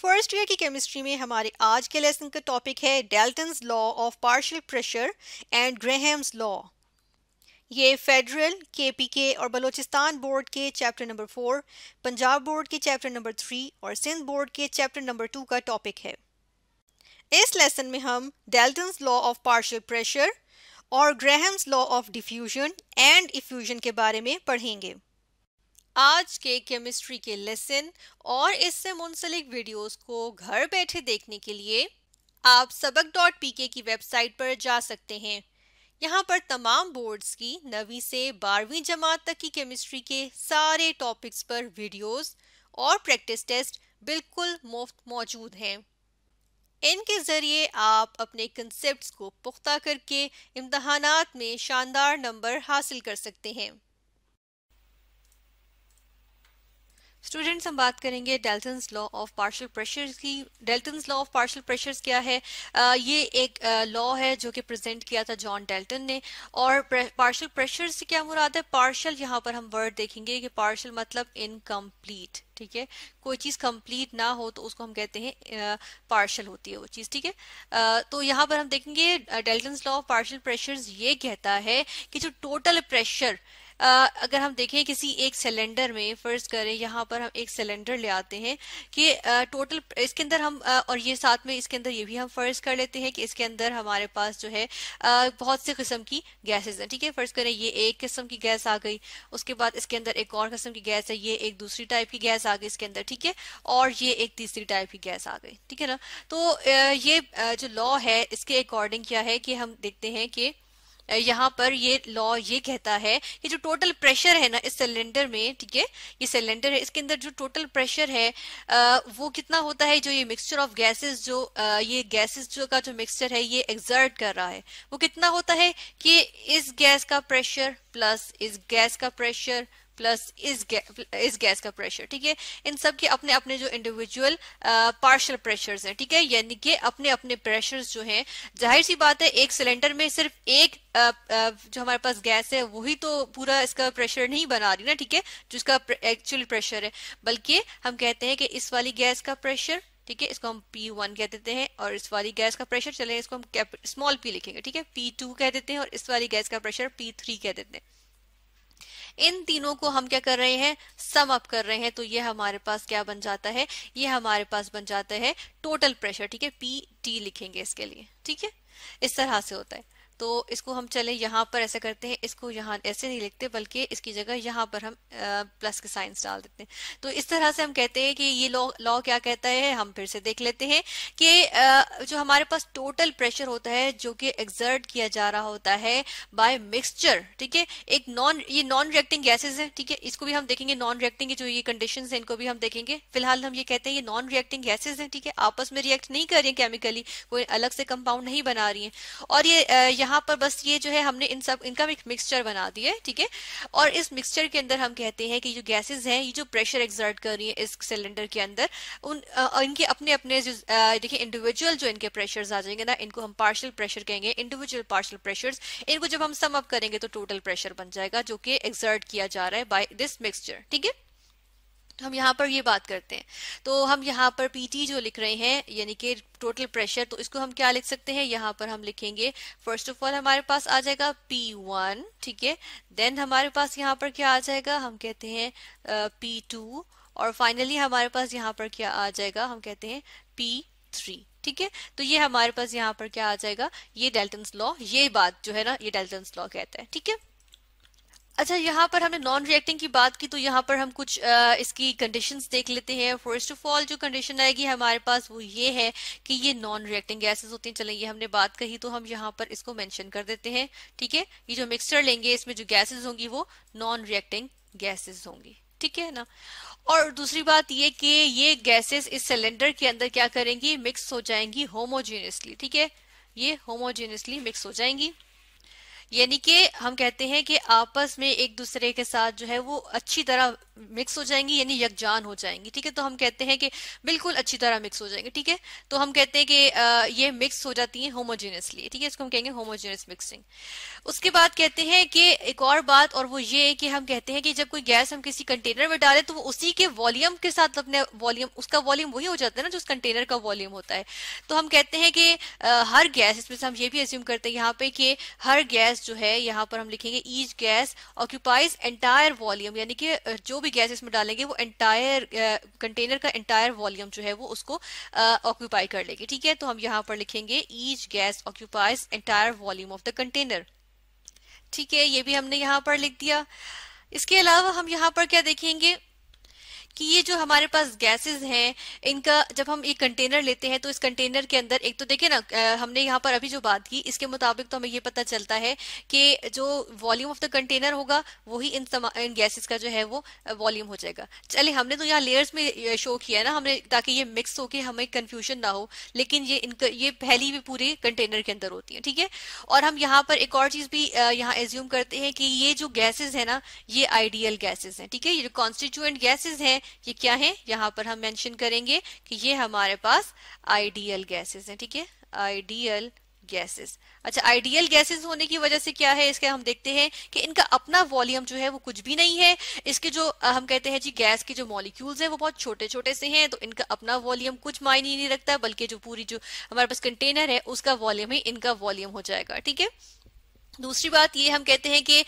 first year की chemistry में हमारे आज के लेसन का टॉपिक है Dalton's law of partial pressure and Graham's law ये फेडरल केपीके और बलूचिस्तान बोर्ड के chapter number four Punjab board के चैप्टर नंबर थ्री और सिंध बोर्ड के चैप्टर नंबर टू का टॉपिक है इस लेसन में हम Dalton's law of partial pressure और Graham's law of diffusion and effusion के बारे में पढ़ेंगे आज के केमिस्ट्री के लेसन और इससे मुंसलिक वीडियोस को घर बैठे देखने के लिए आप सबक डॉट पी के की वेबसाइट पर जा सकते हैं यहाँ पर तमाम बोर्ड्स की नवी से बारहवीं जमात तक की केमिस्ट्री के सारे टॉपिक्स पर वीडियोस और प्रैक्टिस टेस्ट बिल्कुल मुफ्त मौजूद हैं इनके ज़रिए आप अपने कंसेप्ट को पुख्ता करके इम्तहान में शानदार नंबर हासिल कर सकते हैं स्टूडेंट्स हम बात करेंगे Dalton law of partial pressures की Dalton law of partial pressures क्या है आ, ये एक लॉ है जो कि प्रेजेंट किया था जॉन डेल्टन ने और पार्शल प्रेशर से क्या मुराद है पार्शल यहाँ पर हम वर्ड देखेंगे कि पार्शल मतलब इनकम्प्लीट ठीक है कोई चीज़ कंप्लीट ना हो तो उसको हम कहते हैं पार्शल होती है वो चीज़ ठीक है तो यहाँ पर हम देखेंगे Dalton law of partial pressures ये कहता है कि जो टोटल प्रेशर अगर हम देखें किसी एक सिलेंडर में फर्ज करें यहाँ पर हम एक सिलेंडर ले आते हैं कि टोटल इसके अंदर हम और ये साथ में इसके अंदर ये भी हम फर्ज कर लेते हैं कि इसके अंदर हमारे पास जो है बहुत से किस्म की गैसेज हैं ठीक है फर्ज करें ये एक किस्म की गैस आ गई उसके बाद इसके अंदर एक और किस्म की गैस है ये एक दूसरी टाइप की गैस आ गई इसके अंदर ठीक है और ये एक तीसरी टाइप की गैस आ गई ठीक है ना तो ये जो लॉ है इसके अकॉर्डिंग क्या है कि हम देखते हैं कि यहाँ पर ये लॉ ये कहता है कि जो टोटल प्रेशर है ना इस सिलेंडर में ठीक है ये सिलेंडर है इसके अंदर जो टोटल प्रेशर है आ, वो कितना होता है जो ये मिक्सचर ऑफ गैसेस जो आ, ये गैसेस जो का जो मिक्सचर है ये एग्जर्ट कर रहा है वो कितना होता है कि इस गैस का प्रेशर प्लस इस गैस का प्रेशर प्लस इस गै, इस गैस का प्रेशर ठीक है इन सब के अपने अपने जो इंडिविजुअल पार्शल प्रेशर्स हैं ठीक है यानी कि अपने अपने प्रेशर्स जो हैं जाहिर सी बात है एक सिलेंडर में सिर्फ एक आ, आ, जो हमारे पास गैस है वही तो पूरा इसका प्रेशर नहीं बना रही ना ठीक है जिसका एक्चुअल प्रेशर है बल्कि हम कहते हैं कि इस वाली गैस का प्रेशर ठीक है इसको हम P1 कह देते हैं और इस वाली गैस का प्रेशर चले इसको हम स्मॉल p लिखेंगे ठीक है P2 कह देते हैं और इस वाली गैस का प्रेशर P3 कह देते हैं इन तीनों को हम क्या कर रहे हैं सम अप कर रहे हैं तो ये हमारे पास क्या बन जाता है ये हमारे पास बन जाता है टोटल प्रेशर ठीक है पी टी लिखेंगे इसके लिए ठीक है इस तरह से होता है तो इसको हम चले यहाँ पर ऐसे करते हैं इसको यहाँ ऐसे नहीं लिखते बल्कि इसकी जगह यहाँ पर हम आ, प्लस के साइंस डाल देते हैं तो इस तरह से हम कहते हैं कि ये लॉ लॉ क्या कहता है हम फिर से देख लेते हैं कि आ, जो हमारे पास टोटल प्रेशर होता है जो कि एग्जर्ट किया जा रहा होता है बाय मिक्सचर ठीक है एक नॉन ये नॉन रिएक्टिंग गैसेज है ठीक है इसको भी हम देखेंगे नॉन रिएक्टिंग जो ये कंडीशन है इनको भी हम देखेंगे फिलहाल हम ये कहते हैं ये नॉन रिएक्टिंग गैसेज है ठीक है आपस में रिएक्ट नहीं कर रही है केमिकली कोई अलग से कंपाउंड नहीं बना रही है और ये यहाँ पर बस ये जो है हमने इन सब इनका एक मिक्सचर बना दिया है ठीक है और इस मिक्सचर के अंदर हम कहते हैं कि जो गैसेज हैं ये जो प्रेशर एग्जर्ट कर रही है इस सिलेंडर के अंदर उन आ, इनके अपने अपने जो देखिए इंडिविजुअल जो इनके प्रेशर्स आ जाएंगे ना इनको हम पार्शल प्रेशर कहेंगे इंडिविजुअल पार्शल प्रेशर इनको जब हम सम अप करेंगे तो टोटल प्रेशर बन जाएगा जो कि एग्जर्ट किया जा रहा है बाय दिस मिक्सचर ठीक है हम यहाँ पर ये बात करते हैं तो हम यहाँ पर पी जो लिख रहे हैं यानी कि टोटल प्रेशर तो इसको हम क्या लिख सकते हैं यहाँ पर हम लिखेंगे फर्स्ट ऑफ ऑल हमारे पास आ जाएगा पी वन ठीक है देन हमारे पास यहाँ पर क्या आ जाएगा हम कहते हैं पी टू और फाइनली हमारे पास यहाँ पर क्या आ जाएगा हम कहते हैं पी थ्री ठीक है तो ये हमारे पास यहाँ पर क्या आ जाएगा ये डेल्टन लॉ ये बात जो है ना ये डेल्टन लॉ कहता है ठीक है अच्छा यहाँ पर हमने नॉन रिएक्टिंग की बात की तो यहाँ पर हम कुछ आ, इसकी कंडीशंस देख लेते हैं फर्स्ट ऑफ ऑल जो कंडीशन आएगी हमारे पास वो ये है कि ये नॉन रिएक्टिंग गैसेस होती हैं चलें ये हमने बात कही तो हम यहाँ पर इसको मेंशन कर देते हैं ठीक है ये जो मिक्सचर लेंगे इसमें जो गैसेज होंगी वो नॉन रिएक्टिंग गैसेज होंगी ठीक है ना और दूसरी बात ये कि ये गैसेज इस सिलेंडर के अंदर क्या करेंगी मिक्स हो जाएंगी होमोजीनियसली ठीक है ये होमोजीनियसली मिक्स हो जाएंगी यानी कि हम कहते हैं कि आपस में एक दूसरे के साथ जो है वो अच्छी तरह मिक्स हो जाएंगी यानी यकजान हो जाएंगी ठीक है तो हम कहते हैं कि बिल्कुल अच्छी तरह मिक्स हो जाएंगे ठीक है तो हम कहते हैं कि ये मिक्स हो जाती है होमोजेनियसली ठीक है इसको हम कहेंगे होमोजेनियस मिक्सिंग उसके बाद कहते हैं कि एक और बात और वो ये कि हम कहते हैं कि जब कोई गैस हम किसी कंटेनर में डालें तो वो उसी के वॉल्यूम के साथ अपने वॉल्यूम उसका वॉल्यूम वही हो जाता है ना जो उस कंटेनर का वॉल्यूम होता है तो हम कहते हैं कि हर गैस इसमें से हम ये भी एज्यूम करते हैं यहाँ पे कि हर गैस जो है यहाँ पर हम लिखेंगे each gas occupies entire volume यानी कि जो भी गैस इसमें डालेंगे वो एंटायर कंटेनर का एंटायर वॉल्यूम जो है वो उसको ऑक्यूपाई कर लेगी ठीक है तो हम यहाँ पर लिखेंगे each gas occupies entire volume of the container ठीक है ये भी हमने यहाँ पर लिख दिया इसके अलावा हम यहाँ पर क्या देखेंगे कि ये जो हमारे पास गैसेस हैं इनका जब हम एक कंटेनर लेते हैं तो इस कंटेनर के अंदर एक तो देखिए ना हमने यहाँ पर अभी जो बात की इसके मुताबिक तो हमें ये पता चलता है कि जो वॉल्यूम ऑफ द कंटेनर होगा वही इन, इन गैसेस का जो है वो वॉल्यूम हो जाएगा चले हमने तो यहाँ लेयर्स में शो किया है ना हमने ताकि ये मिक्स होके हमें कन्फ्यूजन ना हो लेकिन ये इनका ये पहली भी पूरे कंटेनर के अंदर होती है ठीक है और हम यहाँ पर एक और चीज भी यहाँ एज्यूम करते हैं कि ये जो गैसेज है ना ये आइडियल गैसेज हैं ठीक है ये जो कॉन्स्टिट्यूएंट गैसेज हैं ये क्या है यहाँ पर हम मेंशन करेंगे कि ये हमारे पास आइडियल गैसेस हैं ठीक है आइडियल गैसेस अच्छा आइडियल गैसेस होने की वजह से क्या है इसके हम देखते हैं कि इनका अपना वॉल्यूम जो है वो कुछ भी नहीं है इसके जो हम कहते हैं जी गैस के जो मॉलिक्यूल्स हैं वो बहुत छोटे छोटे से हैं तो इनका अपना वॉल्यूम कुछ मायने नहीं रखता बल्कि जो पूरी जो हमारे पास कंटेनर है उसका वॉल्यूम ही इनका वॉल्यूम हो जाएगा ठीक है दूसरी बात ये हम कहते हैं कि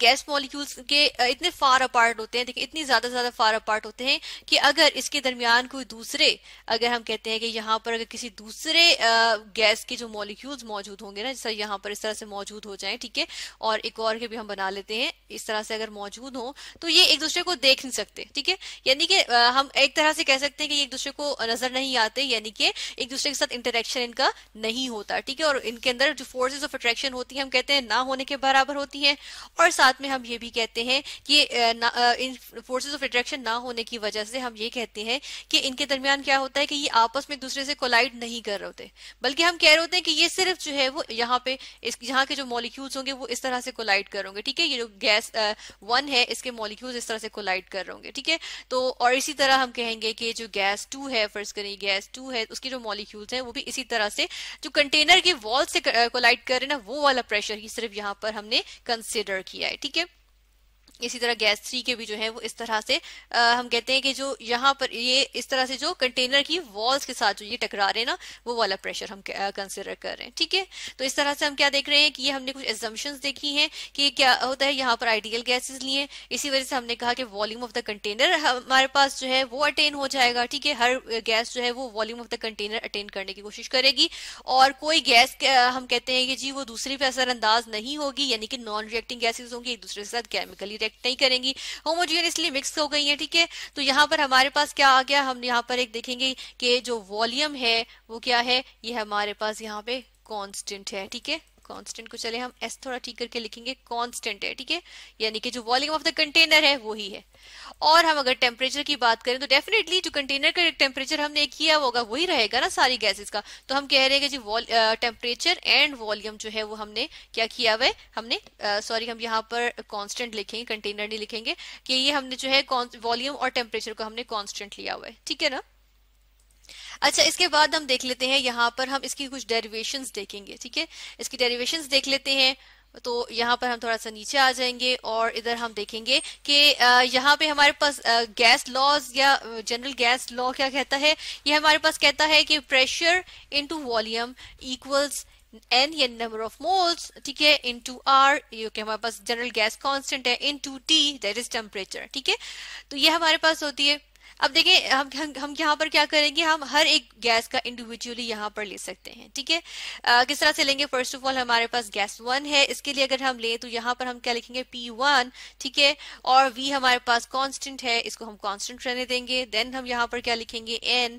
गैस मॉलिक्यूल्स के इतने फार अपार्ट होते हैं देखिए इतनी ज्यादा ज्यादा फार अपार्ट होते हैं कि अगर इसके दरमियान कोई दूसरे अगर हम कहते हैं कि यहाँ पर अगर किसी दूसरे गैस के जो मॉलिक्यूल्स मौजूद होंगे ना जैसे यहाँ पर इस तरह से मौजूद हो जाए ठीक है और एक और के भी हम बना लेते हैं इस तरह से अगर मौजूद हो तो ये एक दूसरे को देख नहीं सकते ठीक है यानी कि हम एक तरह से कह सकते हैं कि एक दूसरे को नजर नहीं आते यानी कि एक दूसरे के साथ इंटरेक्शन इनका नहीं होता ठीक है और इनके अंदर जो फोर्सेज ऑफ अट्रैक्शन होती है हम कहते हैं हैं ना होने के बराबर होती हैं और साथ में हम ये भी कहते हैं कि इन फोर्सेज ऑफ अट्रैक्शन ना होने की वजह से हम ये कहते हैं कि इनके दरमियान क्या होता है कि ये आपस में दूसरे से कोलाइड नहीं कर रहे होते बल्कि हम कह रहे होते हैं कि ये सिर्फ जो है वो यहाँ पे इस यहाँ के जो मॉलिक्यूल्स होंगे वो इस तरह से कोलाइड करोगे ठीक है ये जो गैस वन है इसके मॉलिक्यूल्स इस तरह से कोलाइड कर रहे ठीक है तो और इसी तरह हम कहेंगे कि जो गैस टू है फर्ज करें गैस टू है उसके जो मॉलिक्यूल्स हैं वो भी इसी तरह से जो कंटेनर के वॉल से कोलाइड कर रहे ना वो वाला प्रेशर सिर्फ यहाँ पर हमने कंसिडर किया है ठीक है इसी तरह गैस थ्री के भी जो है वो इस तरह से आ, हम कहते हैं कि जो यहाँ पर ये इस तरह से जो कंटेनर की वॉल्स के साथ जो ये टकरा रहे हैं ना वो वाला प्रेशर हम कंसिडर कर रहे हैं ठीक है तो इस तरह से हम क्या देख रहे हैं कि ये हमने कुछ एग्जम्पन देखी हैं कि क्या होता है यहाँ पर आइडियल गैसेज लिए इसी वजह से हमने कहा कि वॉल्यूम ऑफ द कंटेनर हमारे पास जो है वो अटेन हो जाएगा ठीक है हर गैस जो है वो volume of the container attain करने की कोशिश करेगी और कोई गैस हम कहते हैं कि जी वो दूसरी पे असरअंदाज नहीं होगी यानी कि नॉन रिएक्टिंग गैसेज होंगी एक दूसरे के साथ केमिकली रिएक्ट नहीं करेंगी इसलिए मिक्स हो गई है ठीक है तो यहाँ पर हमारे पास क्या आ गया हम यहाँ पर एक देखेंगे कि जो वॉल्यूम है वो क्या है ये हमारे पास यहाँ पे कॉन्स्टेंट है ठीक है कांस्टेंट को चले हम एस थोड़ा ठीक करके लिखेंगे कांस्टेंट है ठीक है यानी कि जो वॉल्यूम ऑफ द कंटेनर है वो ही है और हम अगर टेम्परेचर की बात करें तो डेफिनेटली जो कंटेनर का टेम्परेचर हमने किया होगा वही रहेगा ना सारी गैसेस का तो हम कह रहे हैं कि जी टेम्परेचर एंड वॉल्यूम जो है वो हमने क्या किया हुआ हमने सॉरी uh, हम यहाँ पर कॉन्स्टेंट लिखेंगे कंटेनर नहीं लिखेंगे कि ये हमने जो है वॉल्यूम और टेम्परेचर को हमने कॉन्स्टेंट लिया हुआ है ठीक है ना अच्छा इसके बाद हम देख लेते हैं यहाँ पर हम इसकी कुछ डेरिवेशन देखेंगे ठीक है इसकी डेरिवेशन देख लेते हैं तो यहाँ पर हम थोड़ा सा नीचे आ जाएंगे और इधर हम देखेंगे कि यहाँ पे हमारे पास गैस लॉज या जनरल गैस लॉ क्या कहता है ये हमारे पास कहता है कि pressure into volume equals N या नंबर ऑफ मोल्स ठीक है इनटू आर ये के हमारे पास जनरल गैस कांस्टेंट है into T that is temperature ठीक है तो ये हमारे पास होती है अब देखिए हम हम, हम यहाँ पर क्या करेंगे हम हर एक गैस का इंडिविजुअली यहाँ पर ले सकते हैं ठीक है आ, किस तरह से लेंगे फर्स्ट ऑफ ऑल हमारे पास गैस वन है इसके लिए अगर हम लें तो यहाँ पर हम क्या लिखेंगे पी वन ठीक है और वी हमारे पास कॉन्स्टेंट है इसको हम कॉन्स्टेंट रहने देंगे देन हम यहाँ पर क्या लिखेंगे एन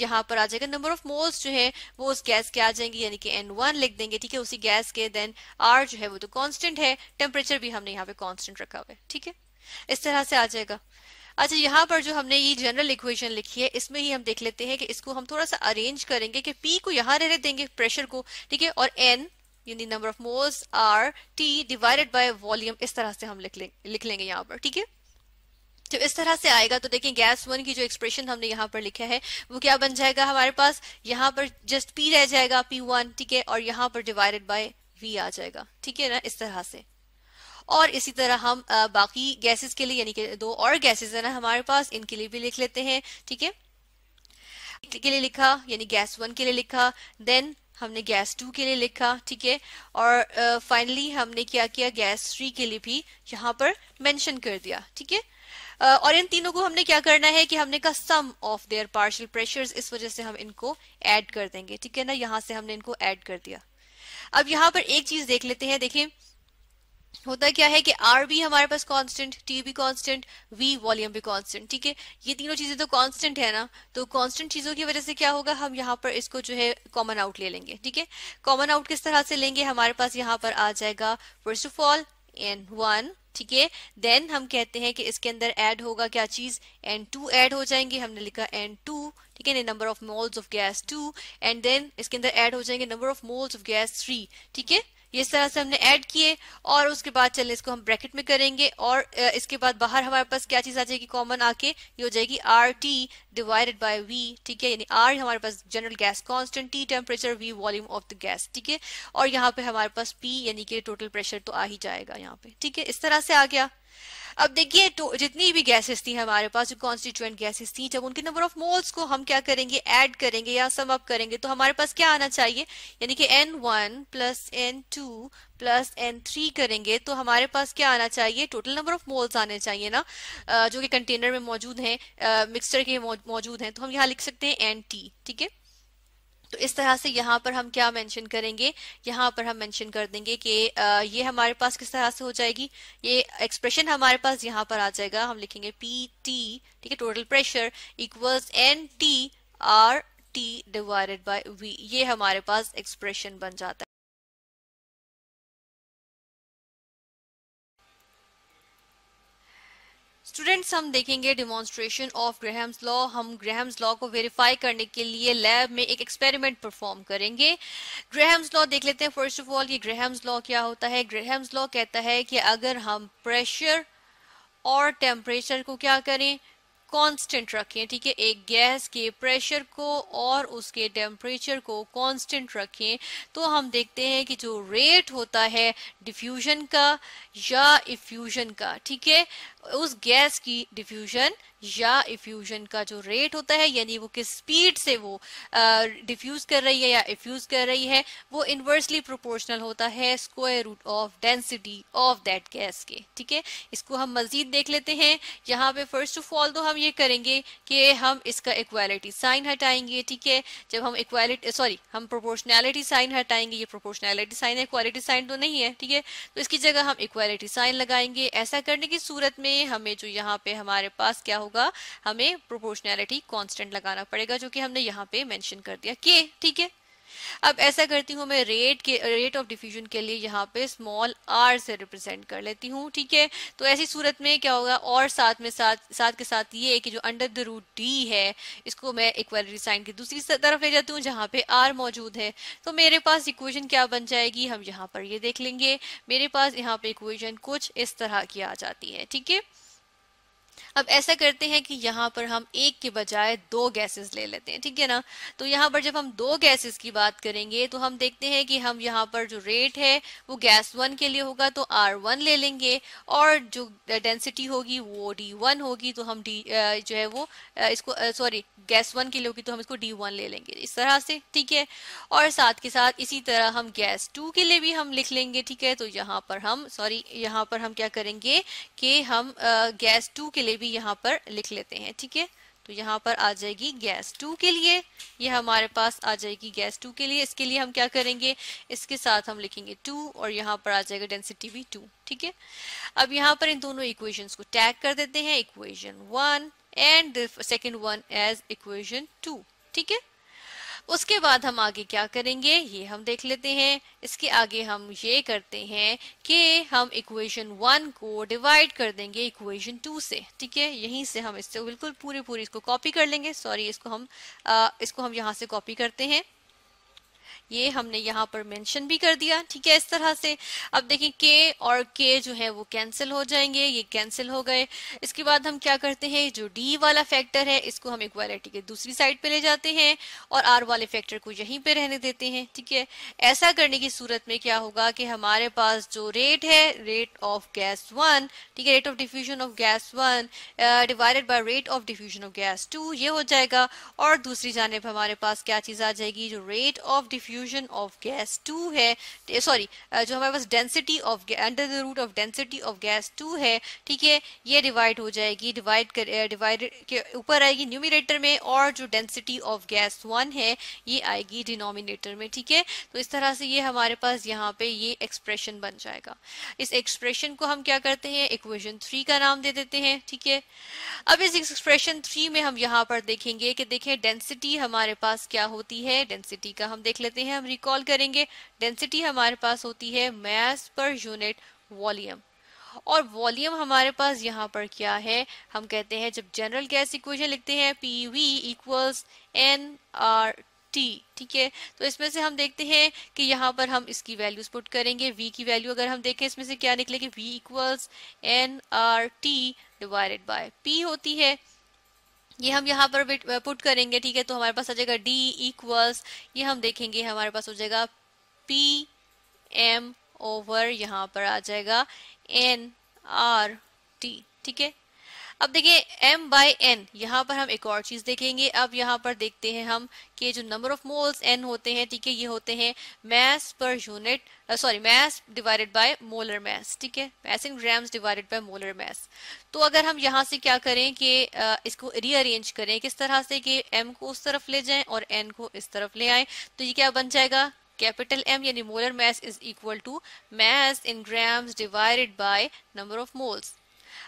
यहाँ पर आ जाएगा नंबर ऑफ मोल्स जो है वो उस गैस के आ जाएंगे यानी कि एन वन लिख देंगे ठीक है उसी गैस के देन आर जो है वो तो कॉन्स्टेंट है टेम्परेचर भी हमने यहाँ पे कॉन्स्टेंट रखा हुआ है ठीक है इस तरह से आ जाएगा अच्छा यहाँ पर जो हमने ये जनरल इक्वेशन लिखी है इसमें ही हम देख लेते हैं कि इसको हम थोड़ा सा अरेंज करेंगे कि पी को यहाँ रहने देंगे प्रेशर को ठीक है और एन यानी number of moles R T divided by volume इस तरह से हम लिख लेंगे लिख लेंगे यहाँ पर ठीक है जब इस तरह से आएगा तो देखें गैस वन की जो एक्सप्रेशन हमने यहाँ पर लिखा है वो क्या बन जाएगा हमारे पास यहाँ पर जस्ट पी रह जाएगा पी वन ठीक है और यहाँ पर डिवाइडेड बाय वी आ जाएगा ठीक है ना इस तरह से और इसी तरह हम बाकी गैसेस के लिए यानी कि दो और गैसेस है ना हमारे पास इनके लिए भी लिख लेते हैं ठीक है के लिए लिखा यानी गैस वन के लिए लिखा देन हमने गैस टू के लिए लिखा ठीक है और फाइनली uh, हमने क्या किया गैस थ्री के लिए भी यहाँ पर मेंशन कर दिया ठीक है uh, और इन तीनों को हमने क्या करना है कि हमने कहा some of their partial pressures इस वजह से हम इनको ऐड कर देंगे ठीक है ना यहां से हमने इनको ऐड कर दिया अब यहां पर एक चीज देख लेते हैं देखिए होता क्या है कि आर भी हमारे पास कांस्टेंट टी भी कांस्टेंट वी वॉल्यूम भी कांस्टेंट ठीक है ये तीनों चीजें तो कांस्टेंट है ना तो कांस्टेंट चीजों की वजह से क्या होगा हम यहाँ पर इसको जो है कॉमन आउट ले लेंगे ठीक है कॉमन आउट किस तरह से लेंगे हमारे पास यहाँ पर आ जाएगा first of all N one ठीक है देन हम कहते हैं कि इसके अंदर एड होगा क्या चीज एन टू एड हो जाएंगे हमने लिखा एन टू ठीक है number of moles of gas two and then इसके अंदर एड हो जाएंगे number of moles of gas three ठीक है इस तरह से हमने ऐड किए और उसके बाद चलें इसको हम ब्रैकेट में करेंगे और इसके बाद बाहर हमारे पास क्या चीज आ जाएगी कॉमन आके ये हो जाएगी R T divided by V ठीक है यानी आर हमारे पास general gas constant T temperature V volume of the gas ठीक है और यहाँ पे हमारे पास पी यानी कि टोटल प्रेशर तो आ ही जाएगा यहाँ पे ठीक है इस तरह से आ गया अब देखिए तो जितनी भी गैसेस थी हमारे पास जो कॉन्स्टिट्यूएंट गैसेस थी जब उनके नंबर ऑफ मोल्स को हम क्या करेंगे ऐड करेंगे या सम अप करेंगे तो हमारे पास क्या आना चाहिए यानी कि N one plus N two plus N three करेंगे तो हमारे पास क्या आना चाहिए टोटल नंबर ऑफ मोल्स आने चाहिए ना जो कि कंटेनर में मौजूद है मिक्सचर के मौजूद हैं तो हम यहाँ लिख सकते हैं एन टी ठीक है तो इस तरह से यहाँ पर हम क्या मेंशन करेंगे यहाँ पर हम मेंशन कर देंगे कि ये हमारे पास किस तरह से हो जाएगी ये एक्सप्रेशन हमारे पास यहाँ पर आ जाएगा हम लिखेंगे पी टी ठीक है total pressure equals N T R T divided by V ये हमारे पास एक्सप्रेशन बन जाता है स्टूडेंट्स हम देखेंगे डिमॉन्स्ट्रेशन ऑफ ग्रहम्स लॉ हम ग्रहम्स लॉ को वेरीफाई करने के लिए लैब में एक एक्सपेरिमेंट परफॉर्म करेंगे ग्रहम्स लॉ देख लेते हैं फर्स्ट ऑफ ऑल ये ग्रहम्स लॉ क्या होता है ग्रहम्स लॉ कहता है कि अगर हम प्रेशर और टेम्परेचर को क्या करें कांस्टेंट रखें ठीक है एक गैस के प्रेशर को और उसके टेम्परेचर को कांस्टेंट रखें तो हम देखते हैं कि जो रेट होता है डिफ्यूजन का या इफ्यूजन का ठीक है उस गैस की डिफ्यूजन या इफ्यूजन का जो रेट होता है यानी वो किस स्पीड से वो डिफ्यूज कर रही है या इफ्यूज कर रही है वो इन्वर्सली प्रोपोर्शनल होता है square root of density of that gas के ठीक है इसको हम मजीद देख लेते हैं यहाँ पे फर्स्ट ऑफ ऑल तो हम ये करेंगे कि हम इसका इक्वालिटी साइन हटाएंगे ठीक है जब हम इक्वालिटी सॉरी हम प्रोपोर्शनैलिटी साइन हटाएंगे ये प्रोपोर्शनैलिटी साइन है इक्वालिटी साइन तो नहीं है ठीक है तो इसकी जगह हम इक्वालिटी साइन लगाएंगे ऐसा करने की सूरत में में हमें जो यहाँ पे हमारे पास क्या होगा हमें प्रोपोर्शनैलिटी कॉन्स्टेंट लगाना पड़ेगा जो कि हमने यहाँ पे मैंशन कर दिया के ठीक है अब ऐसा करती हूँ मैं रेट के रेट ऑफ डिफ्यूजन के लिए यहाँ पे स्मॉल आर से रिप्रेजेंट कर लेती हूँ ठीक है तो ऐसी सूरत में क्या होगा और साथ में साथ साथ के साथ ये कि जो अंडर द रूट डी है इसको मैं इक्वालिटी साइन की दूसरी तरफ ले जाती हूँ जहाँ पे आर मौजूद है तो मेरे पास इक्वेशन क्या बन जाएगी हम यहाँ पर ये देख लेंगे मेरे पास यहाँ पे इक्वेशन कुछ इस तरह की आ जाती है ठीक है अब ऐसा करते हैं कि यहाँ पर हम एक के बजाय दो गैसेस ले लेते हैं ठीक है ना तो यहाँ पर जब हम दो गैसेस की बात करेंगे तो हम देखते हैं कि हम यहाँ पर जो रेट है वो गैस वन के लिए होगा तो आर वन ले लेंगे और जो डेंसिटी होगी वो डी वन होगी तो हम डी जो है वो इसको सॉरी गैस वन के लिए होगी तो हम इसको डी वन ले लेंगे इस तरह से ठीक है और साथ के साथ इसी तरह हम गैस टू के लिए भी हम लिख लेंगे ठीक है तो यहाँ पर हम सॉरी यहाँ पर हम क्या करेंगे कि हम गैस टू के लिए भी भी यहाँ पर लिख लेते हैं ठीक है तो यहाँ पर आ जाएगी गैस टू के लिए ये हमारे पास आ जाएगी गैस टू के लिए इसके लिए हम क्या करेंगे इसके साथ हम लिखेंगे टू और यहाँ पर आ जाएगा डेंसिटी भी टू ठीक है अब यहाँ पर इन दोनों इक्वेशंस को टैग कर देते हैं equation one and second one as equation two ठीक है उसके बाद हम आगे क्या करेंगे ये हम देख लेते हैं इसके आगे हम ये करते हैं कि हम इक्वेशन वन को डिवाइड कर देंगे इक्वेशन टू से ठीक है यहीं से हम इससे बिल्कुल पूरे पूरी इसको कॉपी कर लेंगे सॉरी इसको हम आ, इसको हम यहाँ से कॉपी करते हैं ये हमने यहाँ पर मेंशन भी कर दिया ठीक है इस तरह से अब देखें के और के जो है वो कैंसिल हो जाएंगे ये कैंसिल हो गए इसके बाद हम क्या करते हैं जो डी वाला फैक्टर है इसको हम इक्वालिटी के दूसरी साइड पे ले जाते हैं और आर वाले फैक्टर को यहीं पे रहने देते हैं ठीक है ऐसा करने की सूरत में क्या होगा कि हमारे पास जो रेट है रेट ऑफ गैस वन ठीक है rate of diffusion of gas one divided by rate of diffusion of gas two ये हो जाएगा और दूसरी जानब हमारे पास क्या चीज आ जाएगी जो rate of diffuse diffusion of gas two है सॉरी eh, eh, जो हमारे पास density of under the root of density of gas two है ठीक है ये डिवाइड हो जाएगी डिवाइड कर डिवाइड eh, के ऊपर आएगी न्यूमिनेटर में और जो डेंसिटी ऑफ गैस वन है ये आएगी डिनोमिनेटर में ठीक है तो इस तरह से ये हमारे पास यहाँ पे ये एक्सप्रेशन बन जाएगा इस एक्सप्रेशन को हम क्या करते हैं इक्वेशन थ्री का नाम दे देते हैं ठीक है अब इस एक्सप्रेशन थ्री में हम यहाँ पर देखेंगे कि देखें डेंसिटी हमारे पास क्या होती है डेंसिटी का हम देख लेते हैं हैं हम रिकॉल करेंगे डेंसिटी हमारे पास होती है मैस पर यूनिट वॉल्यूम और वॉल्यूम हमारे पास यहाँ पर क्या है हम कहते हैं जब जनरल गैस इक्वेशन लिखते हैं P V equals N R T ठीक है तो इसमें से हम देखते हैं कि यहाँ पर हम इसकी वैल्यूज पुट करेंगे वी की वैल्यू अगर हम देखें इसमें से क्या निकलेगी V equals N R T divided by P होती है ये हम यहाँ पर पुट करेंगे ठीक है तो हमारे पास आ जाएगा डी इक्वल्स ये हम देखेंगे हमारे पास हो जाएगा पी एम ओवर यहाँ पर आ जाएगा एन आर टी ठीक है अब देखिए m बाई एन यहाँ पर हम एक और चीज देखेंगे अब यहाँ पर देखते हैं हम कि जो नंबर ऑफ मोल्स n होते हैं ठीक है ये होते हैं mass per unit sorry mass divided by molar mass ठीक है mass in grams divided by molar mass तो अगर हम यहाँ से क्या करें कि इसको रीअरेंज करें किस तरह से कि m को उस तरफ ले जाए और n को इस तरफ ले आए तो ये क्या बन जाएगा कैपिटल एम यानी molar mass is equal to mass in grams divided by number of moles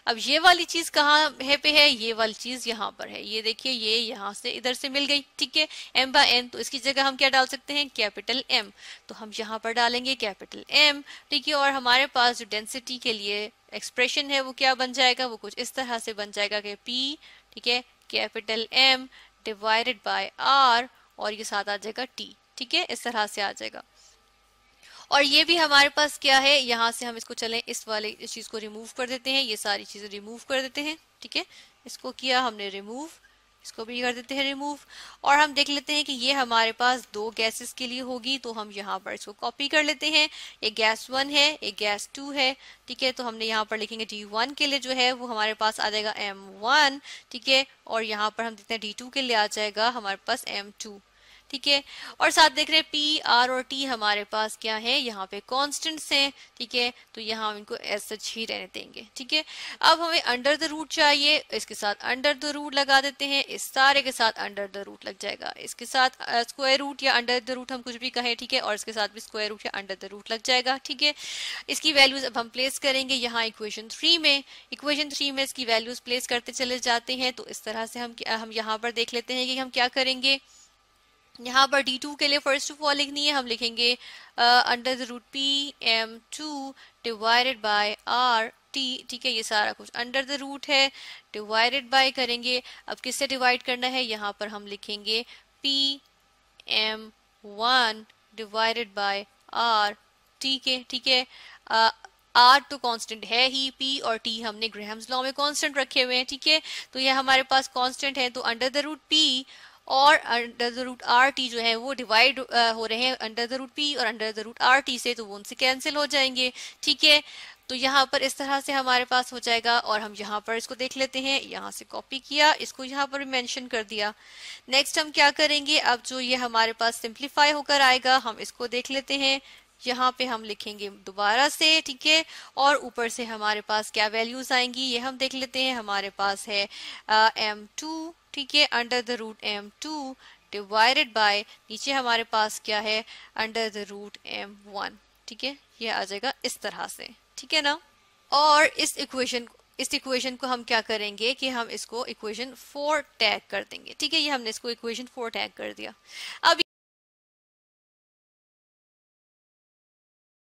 अब ये वाली चीज कहाँ है पे है ये वाली चीज यहाँ पर है ये देखिए ये यहाँ से इधर से मिल गई ठीक है एम बाय एन तो इसकी जगह हम क्या डाल सकते हैं कैपिटल एम तो हम यहाँ पर डालेंगे कैपिटल एम ठीक है और हमारे पास जो डेंसिटी के लिए एक्सप्रेशन है वो क्या बन जाएगा वो कुछ इस तरह से बन जाएगा कि पी ठीक है capital M divided by R और ये साथ आ जाएगा टी ठीक है इस तरह से आ जाएगा और ये भी हमारे पास क्या है यहाँ से हम इसको चलें इस वाले इस चीज़ को रिमूव कर देते हैं ये सारी चीज़ें रिमूव कर देते हैं ठीक है इसको किया हमने रिमूव इसको भी कर देते हैं रिमूव और हम देख लेते हैं कि ये हमारे पास दो गैसेस के लिए होगी तो हम यहाँ पर इसको कॉपी कर लेते हैं ये गैस वन है ये गैस टू है ठीक है तो हमने यहाँ पर लिखेंगे डी वन के लिए जो है वो हमारे पास आ जाएगा एम वन ठीक है और यहाँ पर हम देखते हैं डी टू के लिए आ जाएगा हमारे पास एम टू ठीक है और साथ देख रहे हैं पी आर और टी हमारे पास क्या है यहाँ पे कॉन्स्टेंट्स हैं ठीक है तो यहाँ इनको एस सच ही रहने देंगे ठीक है अब हमें अंडर द रूट चाहिए इसके साथ अंडर द रूट लगा देते हैं इस सारे के साथ अंडर द रूट लग जाएगा इसके साथ स्क्वायर uh, रूट या अंडर द रूट हम कुछ भी कहें ठीक है और इसके साथ भी स्क्वायर रूट या अंडर द रूट लग जाएगा ठीक है इसकी वैल्यूज अब हम प्लेस करेंगे यहाँ इक्वेशन थ्री में इक्वेशन थ्री में इसकी वैल्यूज प्लेस करते चले जाते हैं तो इस तरह से हम हम यहाँ पर देख लेते हैं कि हम क्या करेंगे यहाँ पर डी टू के लिए फर्स्ट ऑफ ऑल लिखनी है हम लिखेंगे under the root P M two divided by R T ठीक है ये सारा कुछ अंडर द रूट है डिवाइडेड बाय करेंगे अब किससे डिवाइड करना है यहाँ पर हम लिखेंगे P M one divided by R T के ठीक है आर uh, तो कांस्टेंट है ही पी और टी हमने ग्रहम्स लॉ में कांस्टेंट रखे हुए हैं ठीक है तो ये हमारे पास कांस्टेंट है तो अंडर द रूट पी और under the root R T जो है वो डिवाइड हो रहे हैं अंडर द रूट पी और under the root R T से तो वो उनसे कैंसिल हो जाएंगे ठीक है तो यहाँ पर इस तरह से हमारे पास हो जाएगा और हम यहाँ पर इसको देख लेते हैं यहाँ से कॉपी किया इसको यहाँ पर मेंशन कर दिया नेक्स्ट हम क्या करेंगे अब जो ये हमारे पास सिंप्लीफाई होकर आएगा हम इसको देख लेते हैं यहाँ पे हम लिखेंगे दोबारा से ठीक है और ऊपर से हमारे पास क्या वैल्यूज आएंगी ये हम देख लेते हैं हमारे पास है एम टू ठीक है under the root M two divided by नीचे हमारे पास क्या है under the root M one ठीक है ये आ जाएगा इस तरह से ठीक है ना और इस इक्वेशन इस इक्वेशन को हम क्या करेंगे कि हम इसको इक्वेशन फोर टैग कर देंगे ठीक है ये हमने इसको इक्वेशन फोर टैग कर दिया अब